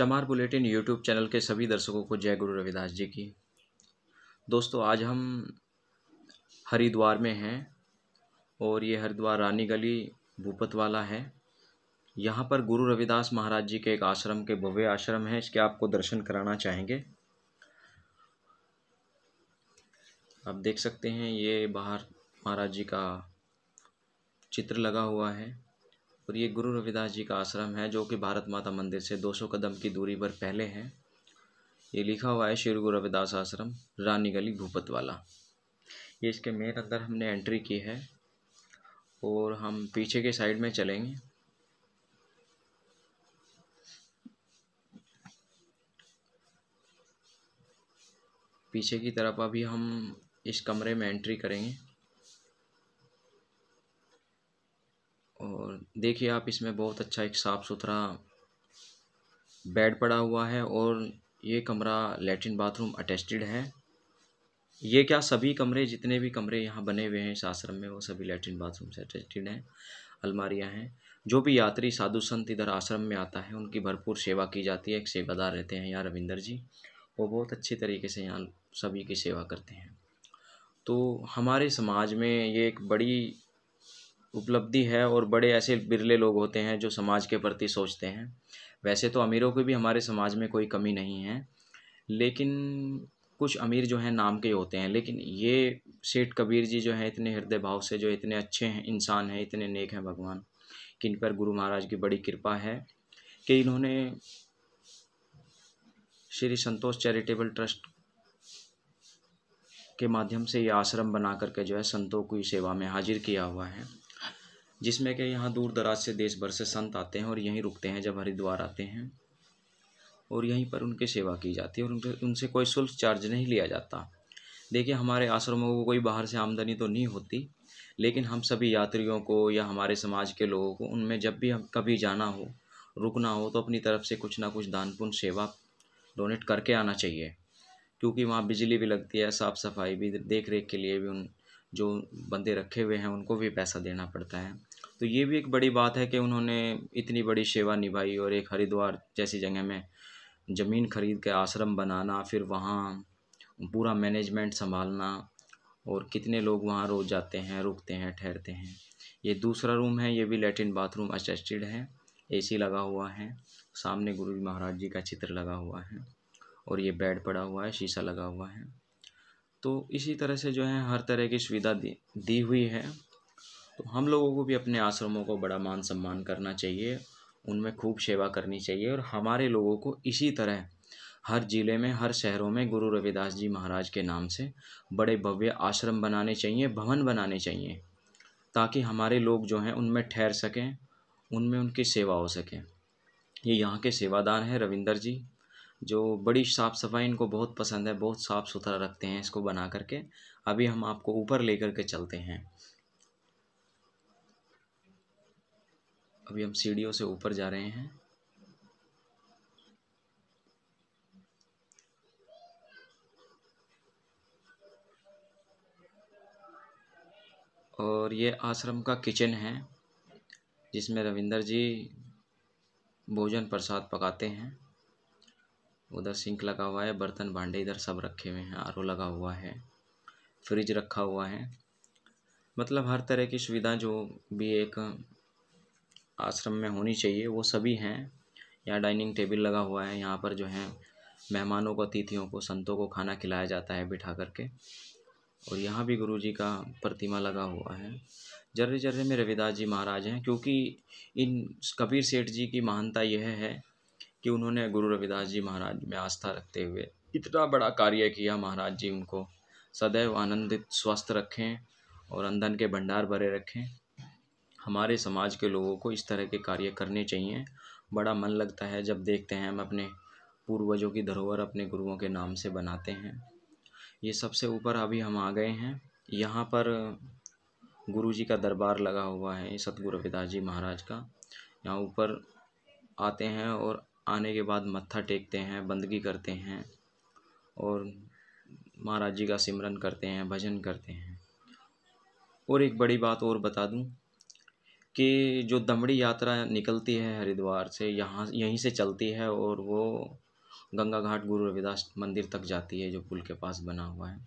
चमार bulletin YouTube channel के सभी दर्शकों को जय गुरु रविदास जी की दोस्तों आज हम हरिद्वार में हैं और ये हरिद्वार रानी गली भूपत वाला है यहाँ पर गुरु रविदास महाराज जी के एक आश्रम के भव्य आश्रम है इसके आपको दर्शन कराना चाहेंगे आप देख सकते हैं ये बाहर महाराज जी का चित्र लगा हुआ है और ये गुरु रविदास जी का आश्रम है जो कि भारत माता मंदिर से 200 कदम की दूरी पर पहले है ये लिखा हुआ है श्री गुरु रविदास आश्रम रानी गली भूपत वाला ये इसके मेन अंदर हमने एंट्री की है और हम पीछे के साइड में चलेंगे पीछे की तरफ अभी हम इस कमरे में एंट्री करेंगे देखिए आप इसमें बहुत अच्छा एक साफ़ सुथरा बेड पड़ा हुआ है और ये कमरा लेटरिन बाथरूम अटैचड है ये क्या सभी कमरे जितने भी कमरे यहाँ बने हुए हैं इस आश्रम में वो सभी लेटरिन बाथरूम से अटैचड हैं अलमारियाँ हैं जो भी यात्री साधु संत इधर आश्रम में आता है उनकी भरपूर सेवा की जाती है एक सेवादार रहते हैं यहाँ रविंदर जी वो बहुत अच्छे तरीके से यहाँ सभी की सेवा करते हैं तो हमारे समाज में ये एक बड़ी उपलब्धि है और बड़े ऐसे बिरले लोग होते हैं जो समाज के प्रति सोचते हैं वैसे तो अमीरों की भी हमारे समाज में कोई कमी नहीं है लेकिन कुछ अमीर जो हैं नाम के होते हैं लेकिन ये सेठ कबीर जी जो हैं इतने हृदय भाव से जो इतने अच्छे हैं इंसान हैं इतने नेक हैं भगवान कि इन पर गुरु महाराज की बड़ी कृपा है कि इन्होंने श्री संतोष चैरिटेबल ट्रस्ट के माध्यम से ये आश्रम बना करके जो है संतों की सेवा में हाजिर किया हुआ है जिसमें कि यहाँ दूर दराज से देश भर से संत आते हैं और यहीं रुकते हैं जब हरिद्वार आते हैं और यहीं पर उनकी सेवा की जाती है और उनके उनसे कोई शुल्क चार्ज नहीं लिया जाता देखिए हमारे आश्रमों को कोई बाहर से आमदनी तो नहीं होती लेकिन हम सभी यात्रियों को या हमारे समाज के लोगों को उनमें जब भी हम कभी जाना हो रुकना हो तो अपनी तरफ से कुछ ना कुछ दान पुण्य सेवा डोनेट करके आना चाहिए क्योंकि वहाँ बिजली भी लगती है साफ़ सफाई भी देख रेख के लिए भी उन जो बंदे रखे हुए हैं उनको भी पैसा देना पड़ता है तो ये भी एक बड़ी बात है कि उन्होंने इतनी बड़ी सेवा निभाई और एक हरिद्वार जैसी जगह में ज़मीन खरीद के आश्रम बनाना फिर वहाँ पूरा मैनेजमेंट संभालना और कितने लोग वहाँ रोज़ जाते हैं रुकते हैं ठहरते हैं ये दूसरा रूम है ये भी लेटिन बाथरूम अटेस्टेड है एसी लगा हुआ है सामने गुरु जी महाराज जी का चित्र लगा हुआ है और ये बेड पड़ा हुआ है शीशा लगा हुआ है तो इसी तरह से जो है हर तरह की सुविधा दी दी हुई है तो हम लोगों को भी अपने आश्रमों को बड़ा मान सम्मान करना चाहिए उनमें खूब सेवा करनी चाहिए और हमारे लोगों को इसी तरह हर ज़िले में हर शहरों में गुरु रविदास जी महाराज के नाम से बड़े भव्य आश्रम बनाने चाहिए भवन बनाने चाहिए ताकि हमारे लोग जो हैं उनमें ठहर सकें उनमें उनकी सेवा हो सके ये यहाँ के सेवादार हैं रविंदर जी जो बड़ी साफ़ सफाई इनको बहुत पसंद है बहुत साफ़ सुथरा रखते हैं इसको बना करके अभी हम आपको ऊपर लेकर के चलते हैं अभी हम सीढ़ियों से ऊपर जा रहे हैं और ये आश्रम का किचन है जिसमें रविंदर जी भोजन प्रसाद पकाते हैं उधर सिंक लगा हुआ है बर्तन भांडे इधर सब रखे हुए हैं आर लगा हुआ है फ्रिज रखा हुआ है मतलब हर तरह की सुविधा जो भी एक आश्रम में होनी चाहिए वो सभी हैं यहाँ डाइनिंग टेबल लगा हुआ है यहाँ पर जो है मेहमानों को अतिथियों को संतों को खाना खिलाया जाता है बिठा करके और यहाँ भी गुरु जी का प्रतिमा लगा हुआ है जर्रे जर्रे में रविदास जी महाराज हैं क्योंकि इन कबीर सेठ जी की महानता यह है कि उन्होंने गुरु रविदास जी महाराज में आस्था रखते हुए इतना बड़ा कार्य किया महाराज जी उनको सदैव आनंदित स्वस्थ रखें और अंधन के भंडार भरे रखें हमारे समाज के लोगों को इस तरह के कार्य करने चाहिए बड़ा मन लगता है जब देखते हैं हम अपने पूर्वजों की धरोहर अपने गुरुओं के नाम से बनाते हैं ये सबसे ऊपर अभी हम आ गए हैं यहाँ पर गुरु जी का दरबार लगा हुआ है सतगुरु रविदास जी महाराज का यहाँ ऊपर आते हैं और आने के बाद मत्था टेकते हैं बंदगी करते हैं और महाराज जी का सिमरन करते हैं भजन करते हैं और एक बड़ी बात और बता दूं कि जो दमड़ी यात्रा निकलती है हरिद्वार से यहाँ यहीं से चलती है और वो गंगा घाट गुरु रविदास मंदिर तक जाती है जो पुल के पास बना हुआ है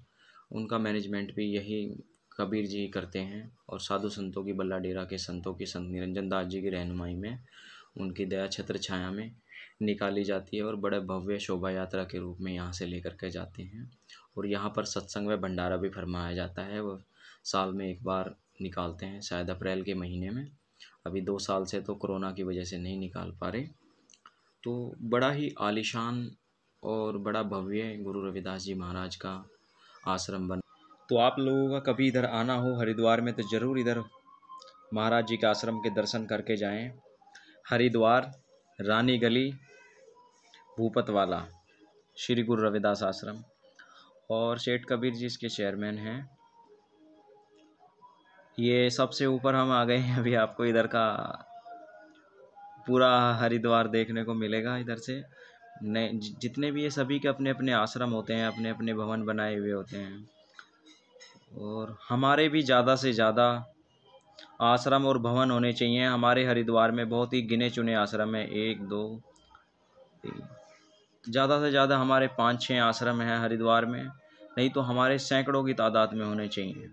उनका मैनेजमेंट भी यही कबीर जी करते हैं और साधु संतों की बल्ला डेरा के संतों की संत निरंजन दास जी की रहनुमाई में उनकी दया छत्र छाया में निकाली जाती है और बड़े भव्य शोभा यात्रा के रूप में यहाँ से लेकर के जाते हैं और यहाँ पर सत्संग में भंडारा भी फरमाया जाता है वो साल में एक बार निकालते हैं शायद अप्रैल के महीने में अभी दो साल से तो कोरोना की वजह से नहीं निकाल पा रहे तो बड़ा ही आलिशान और बड़ा भव्य गुरु रविदास जी महाराज का आश्रम बना तो आप लोगों का कभी इधर आना हो हरिद्वार में तो ज़रूर इधर महाराज जी के आश्रम के दर्शन करके जाएं हरिद्वार रानी गली भूपतवाला श्री गुरु रविदास आश्रम और शेठ कबीर जी इसके चेयरमैन हैं ये सबसे ऊपर हम आ गए हैं अभी आपको इधर का पूरा हरिद्वार देखने को मिलेगा इधर से न जितने भी ये सभी के अपने अपने आश्रम होते हैं अपने अपने भवन बनाए हुए होते हैं और हमारे भी ज़्यादा से ज़्यादा आश्रम और भवन होने चाहिए हमारे हरिद्वार में बहुत ही गिने चुने आश्रम हैं एक दो ज़्यादा से ज़्यादा हमारे पाँच छः आश्रम हैं हरिद्वार में नहीं तो हमारे सैकड़ों की तादाद में होने चाहिए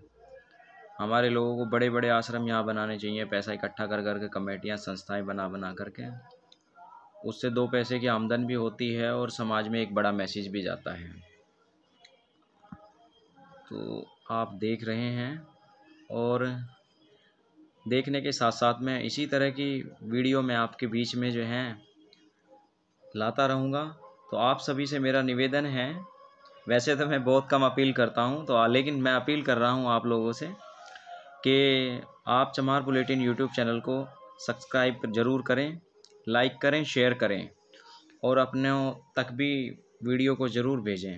हमारे लोगों को बड़े बड़े आश्रम यहाँ बनाने चाहिए पैसा इकट्ठा कर कर के कमेटियाँ संस्थाएँ बना बना करके उससे दो पैसे की आमदन भी होती है और समाज में एक बड़ा मैसेज भी जाता है तो आप देख रहे हैं और देखने के साथ साथ में इसी तरह की वीडियो मैं आपके बीच में जो है लाता रहूँगा तो आप सभी से मेरा निवेदन है वैसे तो मैं बहुत कम अपील करता हूँ तो लेकिन मैं अपील कर रहा हूँ आप लोगों से कि आप चमार बुलेटिन यूट्यूब चैनल को सब्सक्राइब ज़रूर करें लाइक करें शेयर करें और अपने तक भी वीडियो को ज़रूर भेजें